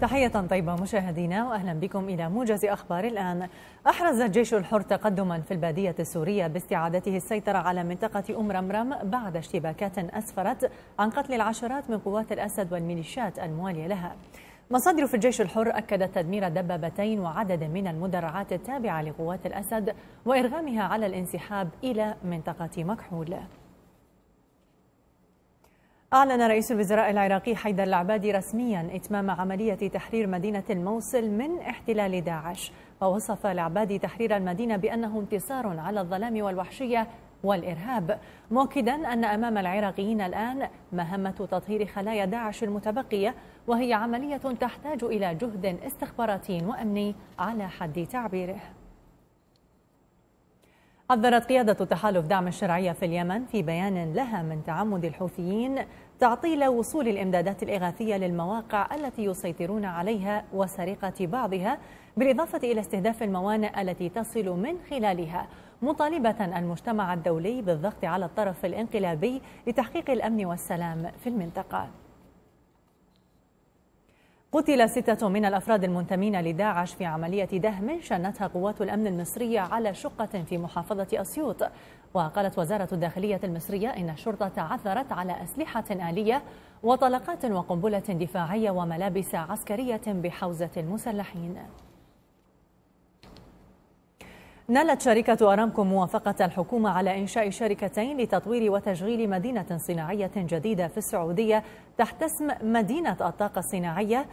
تحية طيبة مشاهدينا وأهلا بكم إلى موجز أخبار الآن أحرز الجيش الحر تقدما في البادية السورية باستعادته السيطرة على منطقة أم رمرم بعد اشتباكات أسفرت عن قتل العشرات من قوات الأسد والميليشيات الموالية لها مصادر في الجيش الحر أكدت تدمير دبابتين وعدد من المدرعات التابعة لقوات الأسد وإرغامها على الانسحاب إلى منطقة مكحول أعلن رئيس الوزراء العراقي حيدر العبادي رسميا إتمام عملية تحرير مدينة الموصل من احتلال داعش ووصف العبادي تحرير المدينة بأنه انتصار على الظلام والوحشية والإرهاب مؤكدا أن أمام العراقيين الآن مهمة تطهير خلايا داعش المتبقية وهي عملية تحتاج إلى جهد استخباراتي وأمني على حد تعبيره حذرت قيادة تحالف دعم الشرعية في اليمن في بيان لها من تعمد الحوثيين تعطيل وصول الإمدادات الإغاثية للمواقع التي يسيطرون عليها وسرقة بعضها بالإضافة إلى استهداف الموانئ التي تصل من خلالها مطالبة المجتمع الدولي بالضغط على الطرف الانقلابي لتحقيق الأمن والسلام في المنطقة قتل ستة من الأفراد المنتمين لداعش في عملية دهم شنتها قوات الأمن المصرية على شقة في محافظة أسيوط وقالت وزارة الداخلية المصرية إن الشرطة عثرت على أسلحة آلية وطلقات وقنبلة دفاعية وملابس عسكرية بحوزة المسلحين نالت شركة أرامكو موافقة الحكومة على إنشاء شركتين لتطوير وتشغيل مدينة صناعية جديدة في السعودية تحت اسم مدينة الطاقة الصناعية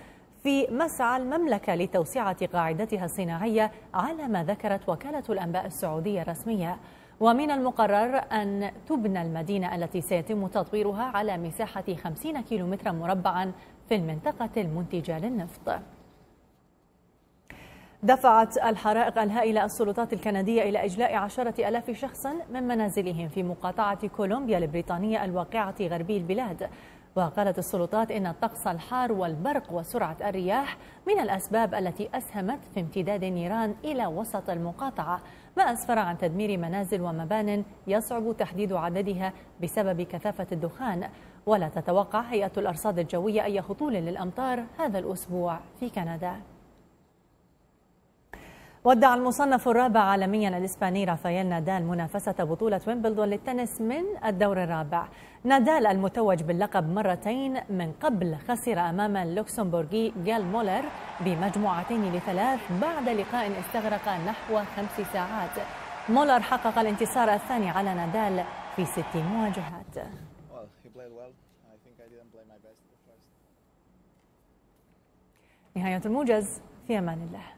في مسعى المملكة لتوسعة قاعدتها الصناعية على ما ذكرت وكالة الأنباء السعودية الرسمية ومن المقرر أن تبنى المدينة التي سيتم تطويرها على مساحة 50 كيلومترا مربعا في المنطقة المنتجة للنفط دفعت الحرائق الهائلة السلطات الكندية إلى إجلاء عشرة ألاف شخص من منازلهم في مقاطعة كولومبيا البريطانية الواقعة غربي البلاد وقالت السلطات إن الطقس الحار والبرق وسرعة الرياح من الأسباب التي أسهمت في امتداد النيران إلى وسط المقاطعة ما أسفر عن تدمير منازل ومبان يصعب تحديد عددها بسبب كثافة الدخان ولا تتوقع هيئة الأرصاد الجوية أي هطول للأمطار هذا الأسبوع في كندا ودع المصنف الرابع عالميا الإسباني رافائيل نادال منافسة بطولة ويمبلدون للتنس من الدور الرابع نادال المتوج باللقب مرتين من قبل خسر أمام اللوكسمبورغي جال مولر بمجموعتين لثلاث بعد لقاء استغرق نحو خمس ساعات مولر حقق الانتصار الثاني على نادال في ست مواجهات نهاية الموجز في أمان الله